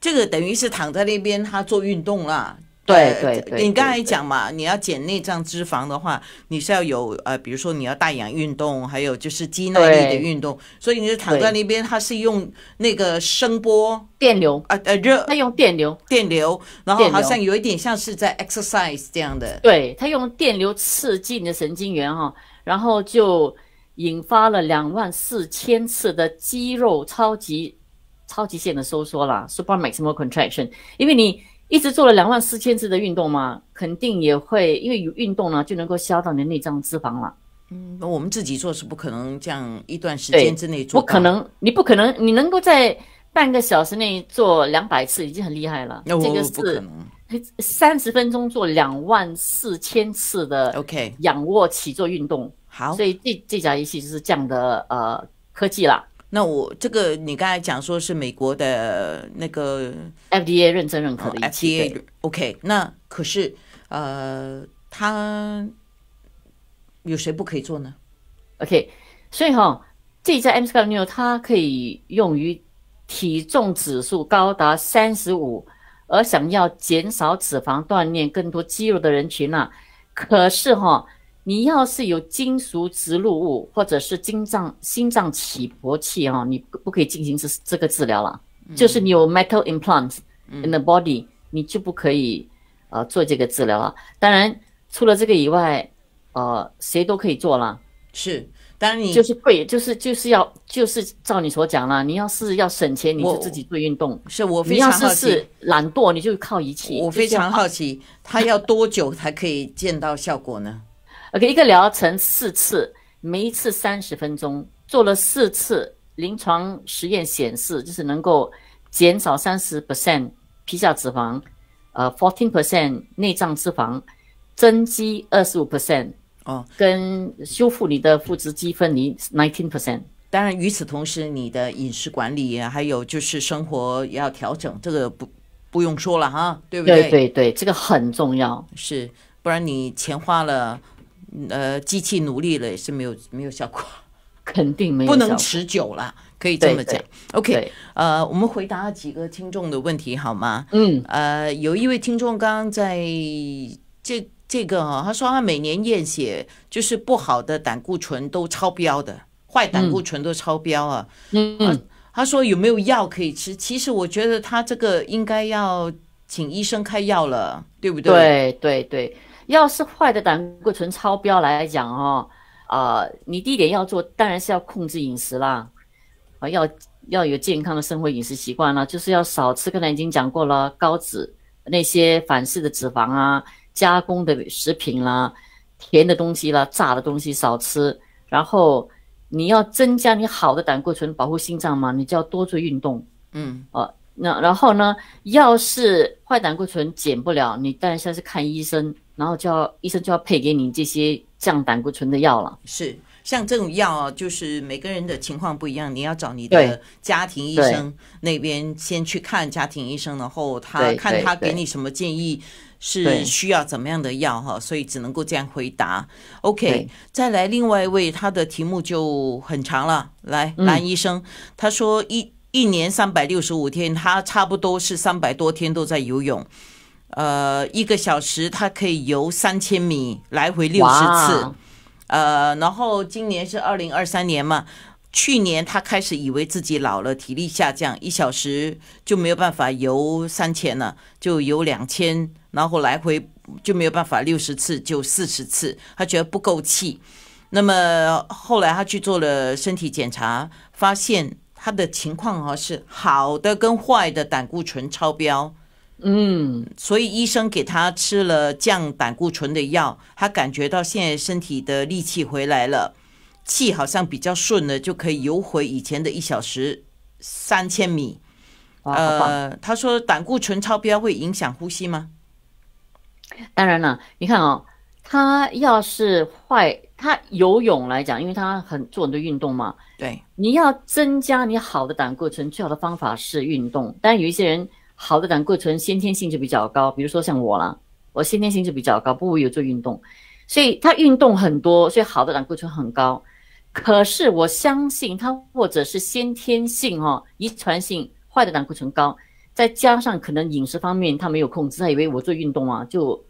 这个等于是躺在那边，他做运动了。对对对，你刚才讲嘛，你要减内脏脂肪的话，你是要有呃，比如说你要大氧运动，还有就是肌耐力的运动，所以你就躺在那边，它是用那个声波电流啊呃热，它用电流电流，然后好像有一点像是在 exercise 这样的，对，它用电流刺激你的神经元哈，然后就引发了两万四千次的肌肉超级超级限的收缩了，super maximal contraction，因为你。一直做了两万四千次的运动嘛，肯定也会，因为有运动呢，就能够消到你的内脏脂肪了。嗯，那我们自己做是不可能这样一段时间之内做。不可能，你不可能，你能够在半个小时内做两百次已经很厉害了。那我不可能，三十分钟做两万四千次的 OK 仰卧起坐运动。好，所以这这家仪器就是这样的呃科技了。那我这个，你刚才讲说是美国的那个 FDA 认证认可的，FDA OK。那可是呃，他有谁不可以做呢？OK，所以哈，这一家 m s c a l n e 它可以用于体重指数高达三十五而想要减少脂肪、锻炼更多肌肉的人群呢。可是哈。你要是有金属植入物或者是心脏心脏起搏器哈，你不可以进行这这个治疗了。就是你有 metal implants in the body，你就不可以呃做这个治疗了。当然，除了这个以外，呃，谁都可以做了。是，当然你就是贵，就是就是要就是照你所讲了。你要是要省钱，你就自己做运动。是我非常好奇，你要是是懒惰，你就靠仪器。我非常好奇，他要多久才可以见到效果呢？OK，一个疗程四次，每一次三十分钟，做了四次。临床实验显示，就是能够减少三十 percent 皮下脂肪，呃，fourteen percent 内脏脂肪，增肌二十五 percent 哦，跟修复你的腹直肌分离 nineteen percent。当然，与此同时，你的饮食管理还有就是生活要调整，这个不不用说了哈，对不对？对对对，这个很重要，是不然你钱花了。呃，机器努力了也是没有没有效果，肯定没有不能持久了，可以这么讲。OK，呃，我们回答几个听众的问题好吗？嗯，呃，有一位听众刚刚在这这个哈，他说他每年验血就是不好的胆固醇都超标的，坏胆固醇都超标啊。嗯嗯，他说有没有药可以吃？其实我觉得他这个应该要请医生开药了，对不对？对对对。要是坏的胆固醇超标来讲哦，啊，你第一点要做当然是要控制饮食啦，啊，要要有健康的生活饮食习惯啦，就是要少吃。刚才已经讲过了，高脂那些反式的脂肪啊，加工的食品啦，甜的东西啦，炸的东西少吃。然后你要增加你好的胆固醇，保护心脏嘛，你就要多做运动。嗯，哦，那然后呢，要是坏胆固醇减不了，你当然下次看医生。然后就要医生就要配给你这些降胆固醇的药了。是，像这种药啊，就是每个人的情况不一样，你要找你的家庭医生那边先去看家庭医生，然后他看他给你什么建议，是需要怎么样的药哈，所以只能够这样回答。OK，再来另外一位，他的题目就很长了。来，男医生，他说一一年三百六十五天，他差不多是三百多天都在游泳。呃，一个小时他可以游三千米，来回六十次。呃，然后今年是二零二三年嘛，去年他开始以为自己老了，体力下降，一小时就没有办法游三千了，就游两千，然后来回就没有办法六十次，就四十次，他觉得不够气。那么后来他去做了身体检查，发现他的情况啊是好的跟坏的胆固醇超标。嗯，所以医生给他吃了降胆固醇的药，他感觉到现在身体的力气回来了，气好像比较顺了，就可以游回以前的一小时三千米。呃，他说胆固醇超标会影响呼吸吗？当然了，你看啊，他要是坏，他游泳来讲，因为他很做很多运动嘛，对，你要增加你好的胆固醇，最好的方法是运动，但有一些人。好的胆固醇先天性质比较高，比如说像我啦，我先天性质比较高，不有做运动，所以他运动很多，所以好的胆固醇很高。可是我相信他或者是先天性哦，遗传性坏的胆固醇高，再加上可能饮食方面他没有控制，他以为我做运动啊，就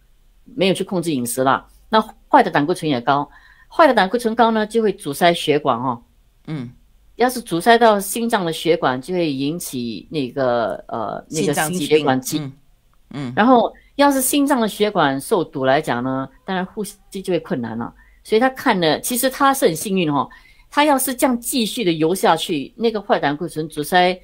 没有去控制饮食了，那坏的胆固醇也高，坏的胆固醇高呢就会阻塞血管哦，嗯。要是阻塞到心脏的血管，就会引起那个呃那个心管疾，嗯，然后要是心脏的血管受堵来讲呢，当然呼吸就会困难了。所以他看了，其实他是很幸运哈。他要是这样继续的游下去，那个坏胆固醇阻塞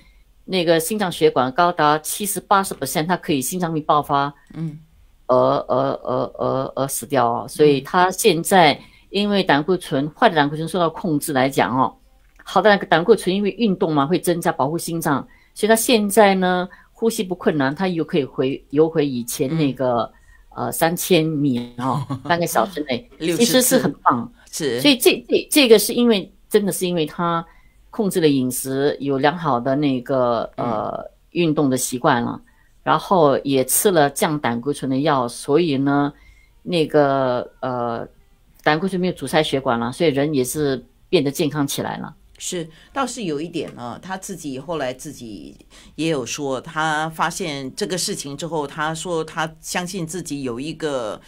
那个心脏血管高达七十八十 percent，他可以心脏病爆发，嗯，而而而而而死掉哦。所以他现在因为胆固醇坏的胆固醇受到控制来讲哦。好的，那个胆固醇因为运动嘛，会增加保护心脏，所以他现在呢呼吸不困难，他又可以回游回以前那个呃三千米哦，半个小时内，其实是很棒，是。所以这这这个是因为真的是因为他控制了饮食，有良好的那个呃运动的习惯了，然后也吃了降胆固醇的药，所以呢那个呃胆固醇没有阻塞血管了，所以人也是变得健康起来了。是，倒是有一点啊，他自己后来自己也有说，他发现这个事情之后，他说他相信自己有一个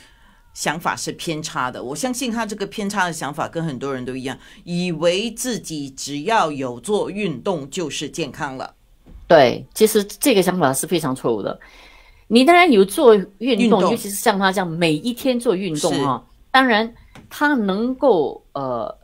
想法是偏差的。我相信他这个偏差的想法跟很多人都一样，以为自己只要有做运动就是健康了。对，其实这个想法是非常错误的。你当然有做运动，尤其是像他这样每一天做运动啊，当然他能够呃。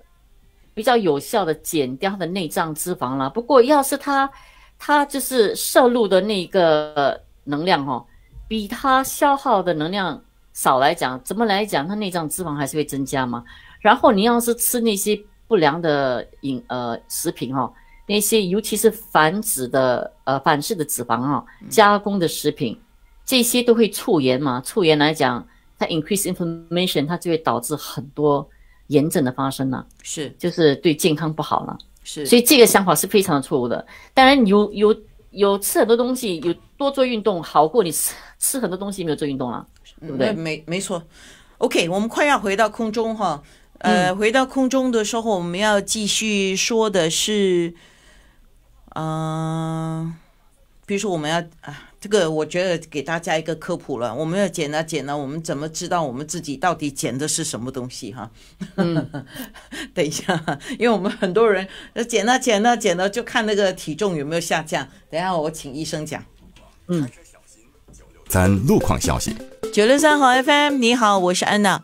比较有效的减掉他的内脏脂肪啦。不过，要是他，他就是摄入的那个能量哦，比他消耗的能量少来讲，怎么来讲，他内脏脂肪还是会增加嘛？然后你要是吃那些不良的饮呃食品哦，那些尤其是反脂的呃反式的脂肪哦，加工的食品，这些都会促炎嘛？促炎来讲，它 increase inflammation，它就会导致很多。炎症的发生了，是就是对健康不好了，是，所以这个想法是非常的错误的。当然，有有有吃很多东西，有多做运动好过你吃吃很多东西没有做运动啊，对不对？没没错。OK，我们快要回到空中哈，呃，回到空中的时候，我们要继续说的是，嗯，比如说我们要啊。这个我觉得给大家一个科普了，我们要减啊减呢，我们怎么知道我们自己到底减的是什么东西哈？嗯，等一下，因为我们很多人呃减呢减呢减就看那个体重有没有下降。等一下，我请医生讲。嗯，咱路况消息，九六三号 FM，你好，我是安娜。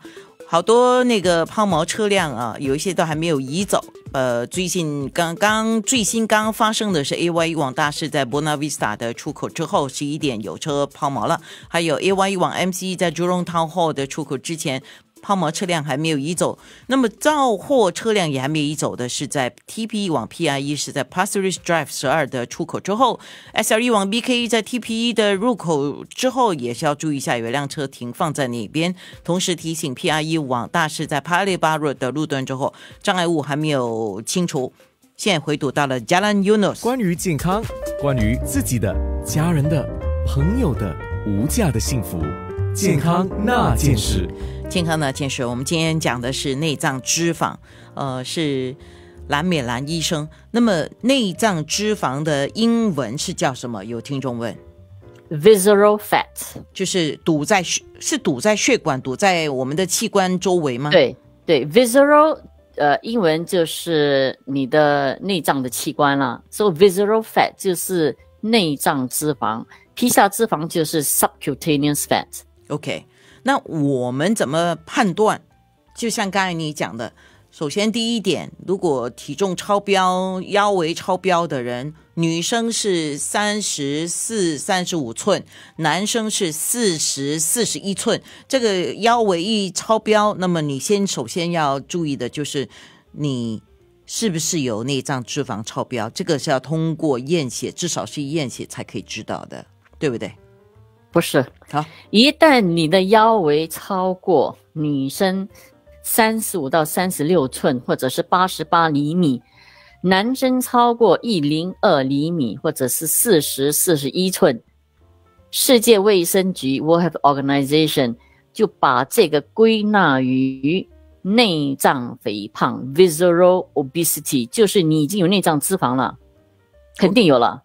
好多那个抛锚车辆啊，有一些都还没有移走。呃，最近刚刚最新刚发生的是 A Y 一网大事在伯纳维斯塔的出口之后十一点有车抛锚了，还有 A Y 一网 M C 在朱荣涛后的出口之前。抛锚车辆还没有移走，那么造货车辆也还没有移走的是在 T P E 往 P I E 是在 p a s i r i d Drive 十二的出口之后，S R E 往 B K E 在 T P E 的入口之后也是要注意一下，有一辆车停放在哪边。同时提醒 P I E 往大士在 Palibar o a 的路段之后，障碍物还没有清除。现在回堵到了 Jalan Yunus。关于健康，关于自己的、家人的、朋友的无价的幸福，健康那件事。健康的健身。我们今天讲的是内脏脂肪。呃，是蓝美兰医生。那么，内脏脂肪的英文是叫什么？有听众问：visceral fat，就是堵在血，是堵在血管、堵在我们的器官周围吗？对对，visceral 呃，英文就是你的内脏的器官了。So visceral fat 就是内脏脂肪，皮下脂肪就是 subcutaneous fat。OK。那我们怎么判断？就像刚才你讲的，首先第一点，如果体重超标、腰围超标的人，女生是三十四、三十五寸，男生是四十四、十一寸。这个腰围一超标，那么你先首先要注意的就是你是不是有内脏脂肪超标，这个是要通过验血，至少是验血才可以知道的，对不对？不是，好。一旦你的腰围超过女生三十五到三十六寸，或者是八十八厘米，男生超过一零二厘米，或者是四十四十一寸，世界卫生局 （World Health Organization） 就把这个归纳于内脏肥胖 （Visceral Obesity），就是你已经有内脏脂肪了，肯定有了。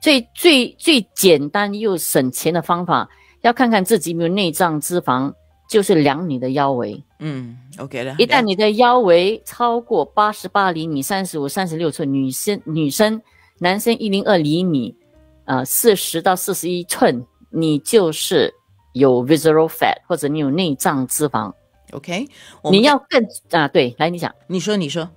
最最最简单又省钱的方法，要看看自己有没有内脏脂肪，就是量你的腰围。嗯，OK 了。一旦你的腰围超过八十八厘米，三十五、三十六寸，女生女生，男生一零二厘米，啊，四十到四十一寸，你就是有 visceral fat，或者你有内脏脂肪。OK，你要更啊，对，来你讲，你说，你说。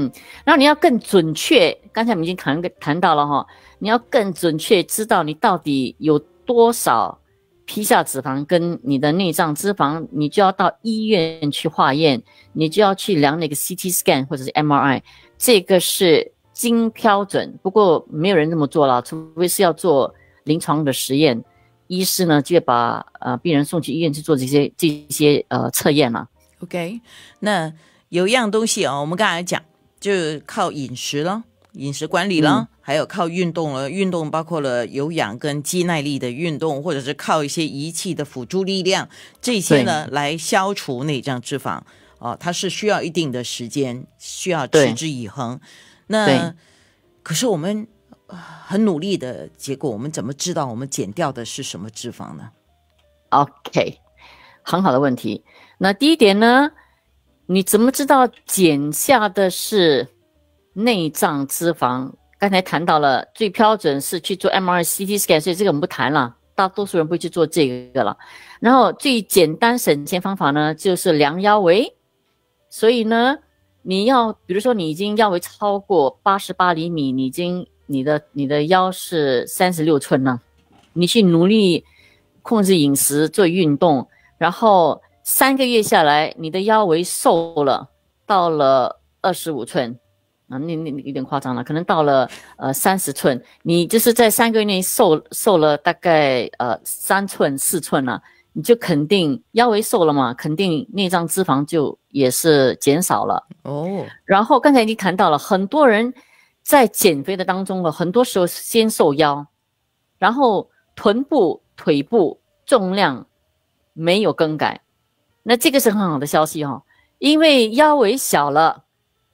嗯，然后你要更准确，刚才我们已经谈个谈到了哈，你要更准确知道你到底有多少皮下脂肪跟你的内脏脂肪，你就要到医院去化验，你就要去量那个 CT scan 或者是 MRI，这个是精标准，不过没有人那么做了，除非是要做临床的实验，医师呢就把呃病人送去医院去做这些这些呃测验了。OK，那有一样东西哦，我们刚才讲。就靠饮食了，饮食管理了，还有靠运动了。运动包括了有氧跟肌耐力的运动，或者是靠一些仪器的辅助力量，这些呢来消除内脏脂肪。哦，它是需要一定的时间，需要持之以恒。那可是我们很努力的结果，我们怎么知道我们减掉的是什么脂肪呢？OK，很好的问题。那第一点呢？你怎么知道减下的是内脏脂肪？刚才谈到了最标准是去做 M R C T scan，所以这个我们不谈了。大多数人不会去做这个了。然后最简单省钱方法呢，就是量腰围。所以呢，你要比如说你已经腰围超过八十八厘米，你已经你的你的腰是三十六寸了，你去努力控制饮食、做运动，然后。三个月下来，你的腰围瘦了，到了二十五寸，啊，那那有点夸张了，可能到了呃三十寸。你就是在三个月内瘦瘦了大概呃三寸四寸了，你就肯定腰围瘦了嘛，肯定内脏脂肪就也是减少了哦。然后刚才已经谈到了，很多人在减肥的当中啊，很多时候先瘦腰，然后臀部、腿部重量没有更改。那这个是很好的消息哈，因为腰围小了，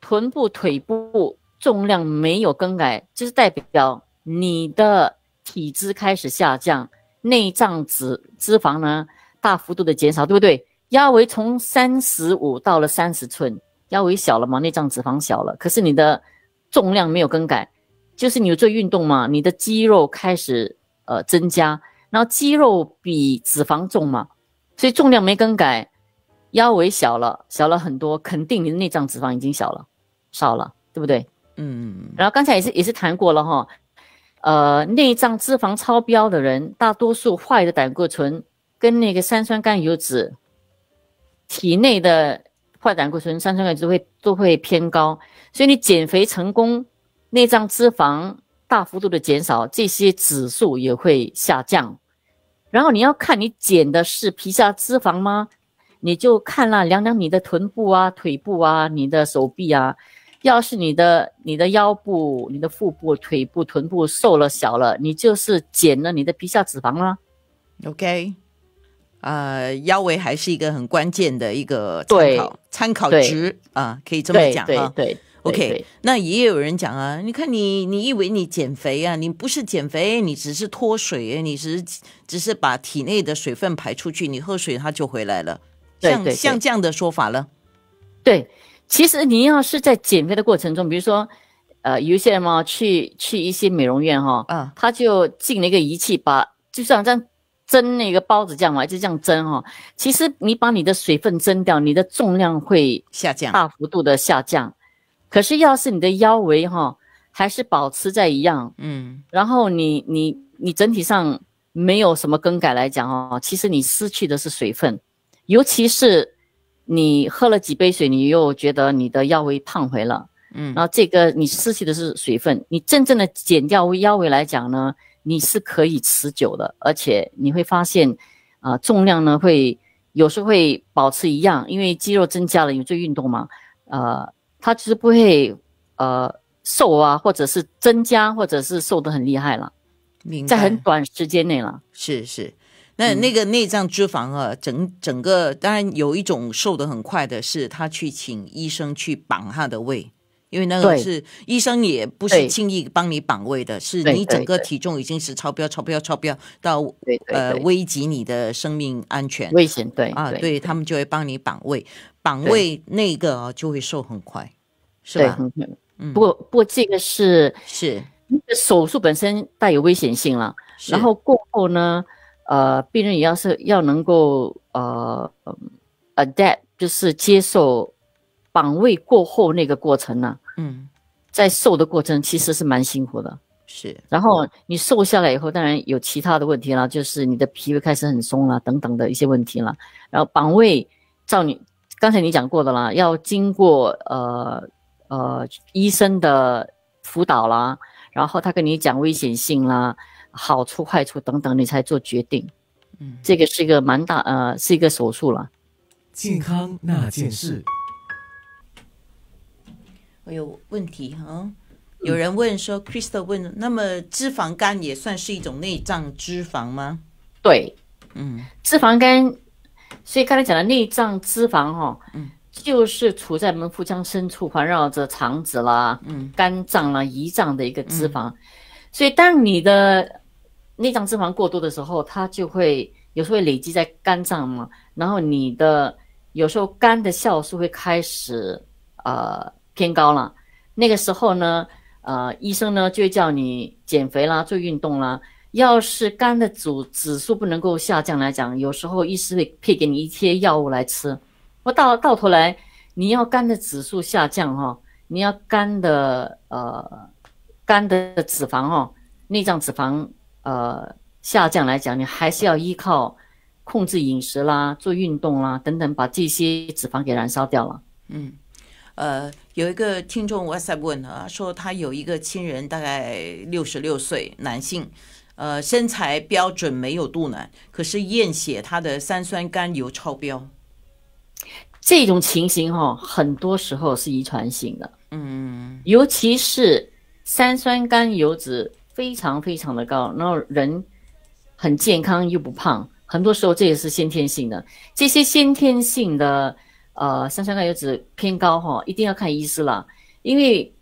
臀部、腿部重量没有更改，就是代表你的体脂开始下降，内脏脂脂肪呢大幅度的减少，对不对？腰围从三十五到了三十寸，腰围小了嘛，内脏脂肪小了，可是你的重量没有更改，就是你做运动嘛，你的肌肉开始呃增加，然后肌肉比脂肪重嘛，所以重量没更改。腰围小了，小了很多，肯定你的内脏脂肪已经小了，少了，对不对？嗯。然后刚才也是也是谈过了哈，呃，内脏脂肪超标的人，大多数坏的胆固醇跟那个三酸甘油脂，体内的坏胆固醇、三酸甘油都会都会偏高，所以你减肥成功，内脏脂肪大幅度的减少，这些指数也会下降。然后你要看你减的是皮下脂肪吗？你就看了量量你的臀部啊、腿部啊、你的手臂啊，要是你的、你的腰部、你的腹部、腿部、臀部瘦了小了，你就是减了你的皮下脂肪了。OK，呃，腰围还是一个很关键的一个参考参考值啊，可以这么讲啊。对，OK，那也有人讲啊，你看你，你以为你减肥啊？你不是减肥，你只是脱水，你只只是把体内的水分排出去，你喝水它就回来了。像像这样的说法了，对，其实你要是在减肥的过程中，比如说，呃，有些人嘛，去去一些美容院哈，嗯，他就进了一个仪器，把就像这样蒸那个包子这样嘛，就这样蒸哈。其实你把你的水分蒸掉，你的重量会下降，大幅度的下降。可是要是你的腰围哈还是保持在一样，嗯，然后你你你整体上没有什么更改来讲哦，其实你失去的是水分。尤其是你喝了几杯水，你又觉得你的腰围胖回了，嗯，然后这个你失去的是水分，你真正的减掉腰围来讲呢，你是可以持久的，而且你会发现，啊，重量呢会有时候会保持一样，因为肌肉增加了，你做运动嘛，呃，它就是不会呃瘦啊，或者是增加，或者是瘦得很厉害了，在很短时间内了，是是。那那个内脏脂肪啊，整整个当然有一种瘦的很快的是，他去请医生去绑他的胃，因为那个是医生也不是轻易帮你绑胃的，是你整个体重已经是超标、超标、超标到呃危及你的生命安全危险对啊，对他们就会帮你绑胃，绑胃那个啊就会瘦很快，是吧？嗯，不过不过这个是是手术本身带有危险性了，然后过后呢？呃，病人也要是要能够呃 adapt，就是接受绑位过后那个过程呢。嗯，在瘦的过程其实是蛮辛苦的，是。然后你瘦下来以后，当然有其他的问题了，就是你的皮肤开始很松了等等的一些问题了。然后绑位照你刚才你讲过的啦，要经过呃呃医生的辅导啦，然后他跟你讲危险性啦。好处、坏处等等，你才做决定。嗯，这个是一个蛮大呃，是一个手术了。健康那件事，我有问题哈。有人问说，Crystal 问，那么脂肪肝也算是一种内脏脂肪吗？对，嗯，脂肪肝，所以刚才讲的内脏脂肪哈，嗯，就是处在我们腹腔深处，环绕着肠子啦、肝脏啦、胰脏的一个脂肪。所以当你的内脏脂肪过多的时候，它就会有时候会累积在肝脏嘛，然后你的有时候肝的酵素会开始呃偏高了。那个时候呢，呃，医生呢就会叫你减肥啦、做运动啦。要是肝的指指数不能够下降来讲，有时候医师会配给你一些药物来吃。我到到头来，你要肝的指数下降哈，你要肝的呃肝的脂肪哈，内脏脂肪。呃，下降来讲，你还是要依靠控制饮食啦、做运动啦等等，把这些脂肪给燃烧掉了。嗯，呃，有一个听众 WhatsApp 问啊，说他有一个亲人大概六十六岁男性，呃，身材标准没有肚腩，可是验血他的三酸甘油超标。这种情形哈，很多时候是遗传性的。嗯，尤其是三酸甘油脂。非常非常的高，然后人很健康又不胖，很多时候这也是先天性的。这些先天性的，呃，三酸甘油脂偏高哈，一定要看医师了。因为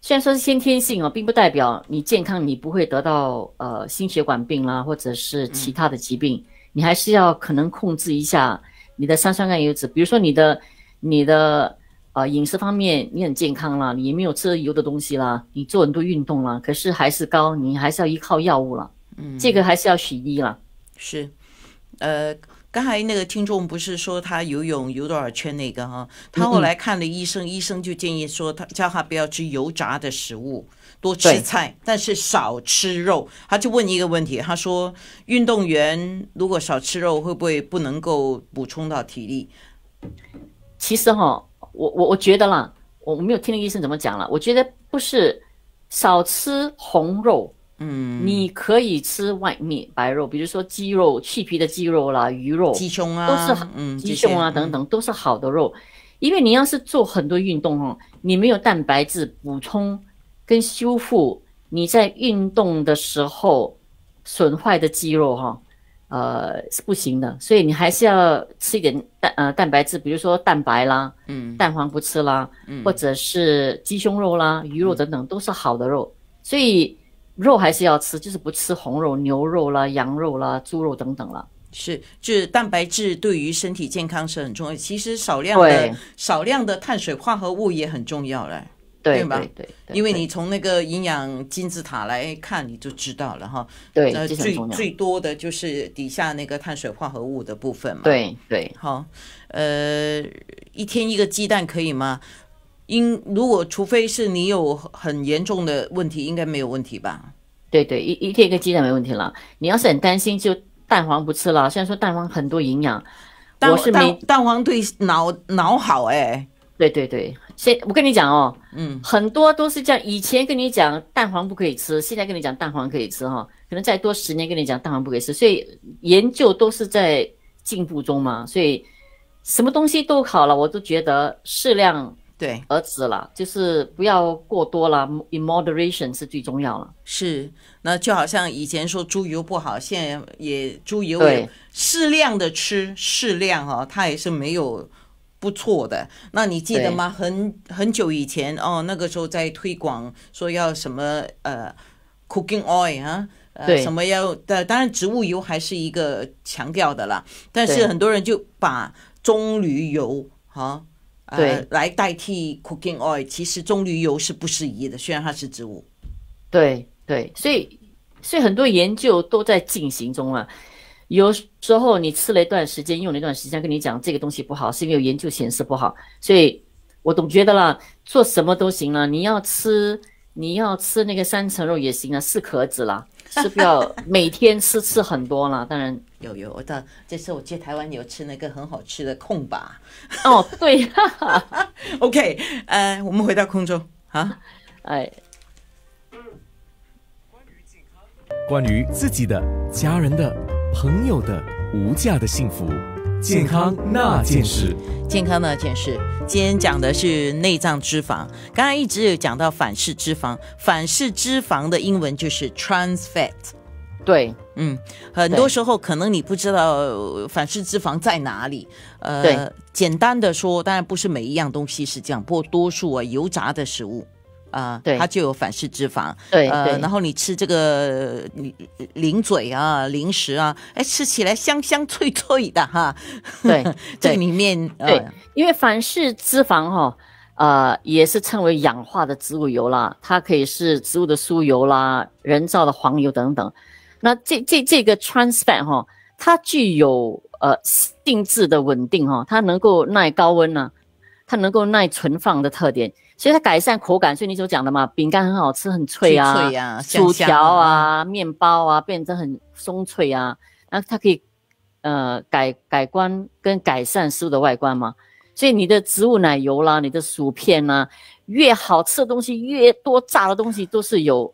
虽然说是先天性哦，并不代表你健康你不会得到呃心血管病啦，或者是其他的疾病，你还是要可能控制一下你的三酸甘油脂，比如说你的你的。啊，饮食方面你很健康了，你也没有吃油的东西了，你做很多运动了，可是还是高，你还是要依靠药物了，嗯，这个还是要取医了。是，呃，刚才那个听众不是说他游泳游多少圈那个哈，他后来看了医生，医生就建议说他叫他不要吃油炸的食物，多吃菜，但是少吃肉。他就问一个问题，他说运动员如果少吃肉，会不会不能够补充到体力？其实哈。我我我觉得啦，我没有听医生怎么讲了。我觉得不是少吃红肉，嗯，你可以吃外面白肉，比如说鸡肉、去皮的鸡肉啦、鱼肉、鸡胸啊，都是嗯，鸡胸啊等等都是好的肉。因为你要是做很多运动哦，你没有蛋白质补充跟修复，你在运动的时候损坏的肌肉哈。呃，是不行的，所以你还是要吃一点蛋呃蛋白质，比如说蛋白啦，嗯，蛋黄不吃啦，嗯，或者是鸡胸肉啦、鱼肉等等，都是好的肉，所以肉还是要吃，就是不吃红肉、牛肉啦、羊肉啦、猪肉等等啦。是，就是蛋白质对于身体健康是很重要，其实少量的少量的碳水化合物也很重要嘞。对吧？对，因为你从那个营养金字塔来看，你就知道了哈。对，那最最多的就是底下那个碳水化合物的部分嘛。对对，好，呃，一天一个鸡蛋可以吗？应如果除非是你有很严重的问题，应该没有问题吧？对对，一一天一个鸡蛋没问题了。你要是很担心，就蛋黄不吃了。虽然说蛋黄很多营养，蛋蛋蛋黄对脑脑好哎。对对对。现我跟你讲哦，嗯，很多都是这样。以前跟你讲蛋黄不可以吃，现在跟你讲蛋黄可以吃哈，可能再多十年跟你讲蛋黄不可以吃。所以研究都是在进步中嘛。所以什么东西都好了，我都觉得适量对而止了，就是不要过多了。In moderation 是最重要了。是，那就好像以前说猪油不好，现在也猪油也适量的吃，适量哈，它也是没有。不错的，那你记得吗？很很久以前哦，那个时候在推广说要什么呃，cooking oil 啊，呃，什么要当然植物油还是一个强调的啦。但是很多人就把棕榈油哈，对，来代替 cooking oil，其实棕榈油是不适宜的，虽然它是植物。对对，所以所以很多研究都在进行中了。有时候你吃了一段时间，用了一段时间，跟你讲这个东西不好，是因为有研究显示不好。所以，我总觉得啦，做什么都行了，你要吃，你要吃那个三层肉也行啊，适可止啦，是不是？每天吃吃很多啦，当然有有，我到这次我去台湾有吃那个很好吃的空吧。哦，对哈。o k 呃，我们回到空中啊，哎，关于健康，关于自己的、家人的。朋友的无价的幸福，健康那件事，健康那件事。今天讲的是内脏脂肪，刚刚一直有讲到反式脂肪，反式脂肪的英文就是 trans fat。对，嗯，很多时候可能你不知道反式脂肪在哪里。呃，简单的说，当然不是每一样东西是这样，不过多数啊，油炸的食物。啊，对，它就有反式脂肪，对，呃，然后你吃这个零零嘴啊，零食啊，哎，吃起来香香脆脆的哈，对，这 里面对，因为反式脂肪哈，呃，也是称为氧化的植物油啦，它可以是植物的酥油啦，人造的黄油等等，那这这这个 trans fat 哈，它具有呃，定制的稳定哈，它能够耐高温呢，它能够耐存放的特点。所以它改善口感，所以你所讲的嘛，饼干很好吃，很脆啊，薯条啊，面包啊，变成很松脆啊，那它可以，呃，改改观跟改善食物的外观嘛。所以你的植物奶油啦，你的薯片呐，越好吃的东西越多，炸的东西都是有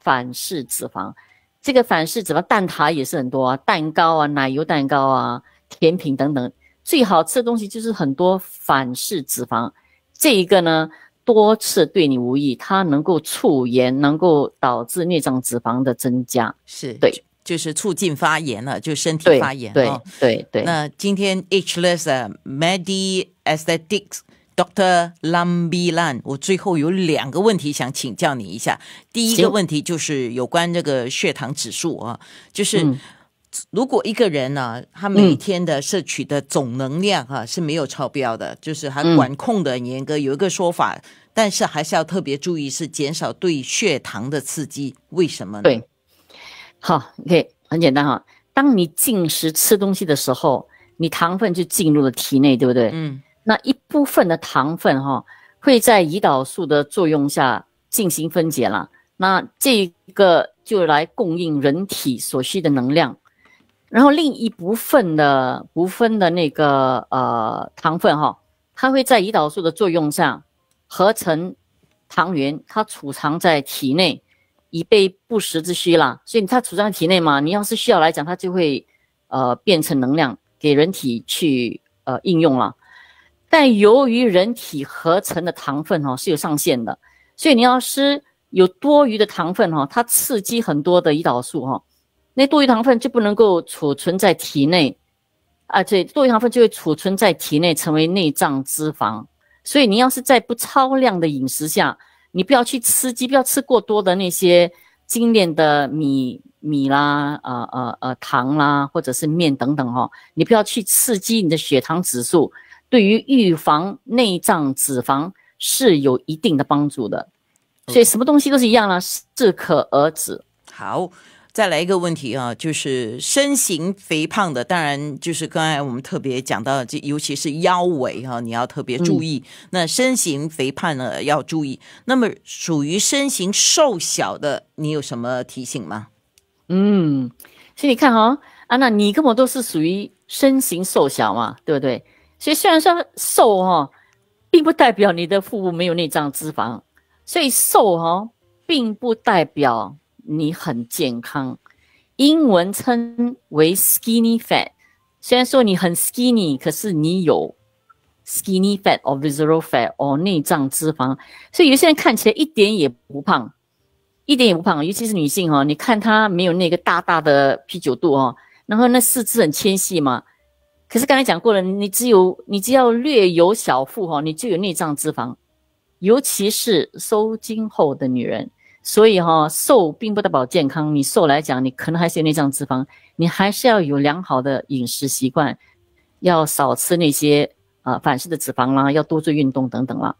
反式脂肪。这个反式脂肪，蛋塔也是很多啊，蛋糕啊，奶油蛋糕啊，甜品等等，最好吃的东西就是很多反式脂肪。这一个呢。多次对你无益，它能够促炎，能够导致内脏脂肪的增加，是对，就是促进发炎了，就身体发炎。对对对。那今天 Hlessa, Medi, Esthetics, Doctor l a m b i l a n 我最后有两个问题想请教你一下。第一个问题就是有关这个血糖指数啊，就是。如果一个人呢，他每天的摄取的总能量哈是没有超标的，就是还管控的很严格。有一个说法，但是还是要特别注意，是减少对血糖的刺激。为什么？对，好，OK，很简单哈。当你进食吃东西的时候，你糖分就进入了体内，对不对？嗯。那一部分的糖分哈，会在胰岛素的作用下进行分解了，那这个就来供应人体所需的能量。然后另一部分的、部分的那个呃糖分哈，它会在胰岛素的作用上合成糖原，它储藏在体内以备不时之需啦。所以它储藏在体内嘛，你要是需要来讲，它就会呃变成能量给人体去呃应用了。但由于人体合成的糖分哈是有上限的，所以你要是有多余的糖分哈，它刺激很多的胰岛素哈。那多余糖分就不能够储存在体内，啊，对，多余糖分就会储存在体内，成为内脏脂肪。所以你要是在不超量的饮食下，你不要去吃，鸡，不要吃过多的那些精炼的米米啦，呃呃呃糖啦，或者是面等等哦，你不要去刺激你的血糖指数，对于预防内脏脂肪是有一定的帮助的。所以什么东西都是一样啦，适可而止。好。再来一个问题啊，就是身形肥胖的，当然就是刚才我们特别讲到，这尤其是腰围啊，你要特别注意。那身形肥胖呢要注意，那么属于身形瘦小的，你有什么提醒吗？嗯，所以你看啊，安娜，你根本都是属于身形瘦小嘛，对不对？所以虽然说瘦哈，并不代表你的腹部没有内脏脂肪，所以瘦哈，并不代表。你很健康，英文称为 skinny fat。虽然说你很 skinny，可是你有 skinny fat or visceral fat，哦，内脏脂肪。所以有些人看起来一点也不胖，一点也不胖，尤其是女性哈，你看她没有那个大大的啤酒肚哦，然后那四肢很纤细嘛。可是刚才讲过了，你只有你只要略有小腹哈，你就有内脏脂肪，尤其是收精后的女人。所以哈，瘦并不代表健康。你瘦来讲，你可能还是有内脏脂肪，你还是要有良好的饮食习惯，要少吃那些啊反式的脂肪啦，要多做运动等等啦。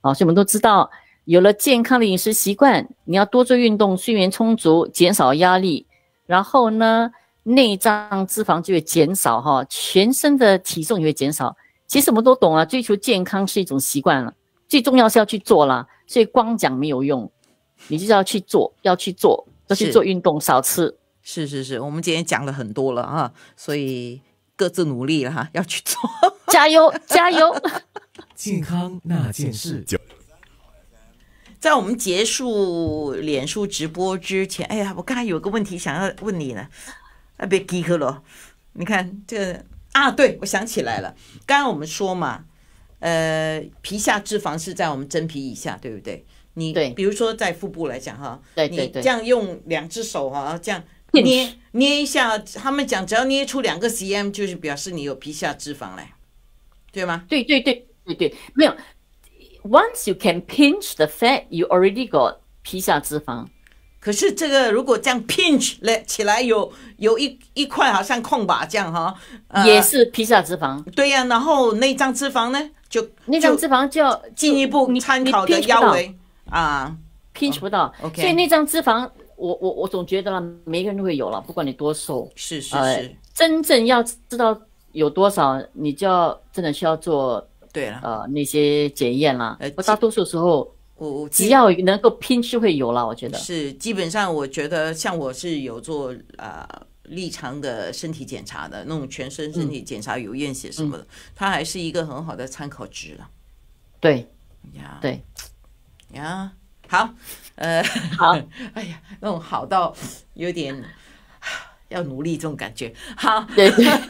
啊，所以我们都知道，有了健康的饮食习惯，你要多做运动，睡眠充足，减少压力，然后呢，内脏脂肪就会减少哈，全身的体重也会减少。其实我们都懂啊，追求健康是一种习惯了，最重要是要去做了。所以光讲没有用。你就是要去做，要去做，要去做运动，少吃。是是是，我们今天讲了很多了啊，所以各自努力了哈，要去做，加油 加油！健康那件事，九。在我们结束脸书直播之前，哎呀，我刚才有个问题想要问你呢，啊别急克喽，你看这啊，对我想起来了，刚刚我们说嘛，呃，皮下脂肪是在我们真皮以下，对不对？你对，比如说在腹部来讲哈，你这样用两只手哈，这样捏捏一下，他们讲只要捏出两个 cm，就是表示你有皮下脂肪来，对吗？对对对对对，没有。Once you can pinch the fat, you already got 皮下脂肪。可是这个如果这样 pinch 来起来有有一一块好像空把这样哈，也是皮下脂肪。对呀，然后内脏脂肪呢，就内脏脂肪就要进一步参考的腰围。啊，pinch 不到，OK，所以那张脂肪，我我我总觉得了，每个人都会有了，不管你多瘦，是是是，真正要知道有多少，你就要真的需要做，对了，呃，那些检验啦，呃，大多数时候，只要能够拼，就会有了，我觉得是，基本上我觉得像我是有做啊，立场的身体检查的，那种全身身体检查有验血什么的，它还是一个很好的参考值了，对，呀，对。呀，好，呃，好，哎呀，那种好到有点 要努力这种感觉，好，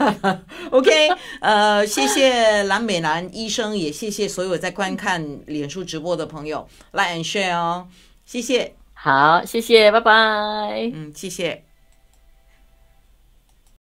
OK，呃，谢谢蓝美兰医生，也谢谢所有在观看脸书直播的朋友，Like and Share 哦，谢谢，好，谢谢，拜拜，嗯，谢谢。